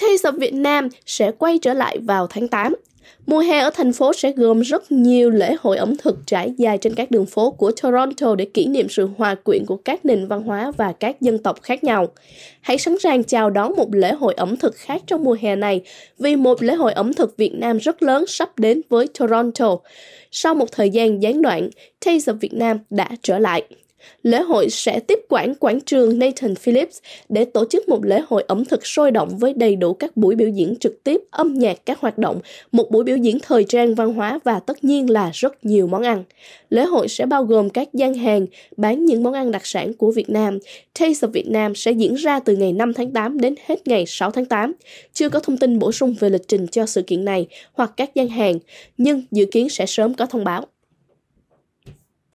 Taste of Việt Nam sẽ quay trở lại vào tháng 8. Mùa hè ở thành phố sẽ gồm rất nhiều lễ hội ẩm thực trải dài trên các đường phố của Toronto để kỷ niệm sự hòa quyện của các nền văn hóa và các dân tộc khác nhau. Hãy sẵn sàng chào đón một lễ hội ẩm thực khác trong mùa hè này vì một lễ hội ẩm thực Việt Nam rất lớn sắp đến với Toronto. Sau một thời gian gián đoạn, Taste of Việt Nam đã trở lại lễ hội sẽ tiếp quản quảng trường Nathan Phillips để tổ chức một lễ hội ẩm thực sôi động với đầy đủ các buổi biểu diễn trực tiếp, âm nhạc, các hoạt động, một buổi biểu diễn thời trang văn hóa và tất nhiên là rất nhiều món ăn. Lễ hội sẽ bao gồm các gian hàng bán những món ăn đặc sản của Việt Nam. Taste of Việt Nam sẽ diễn ra từ ngày 5 tháng 8 đến hết ngày 6 tháng 8. Chưa có thông tin bổ sung về lịch trình cho sự kiện này hoặc các gian hàng, nhưng dự kiến sẽ sớm có thông báo.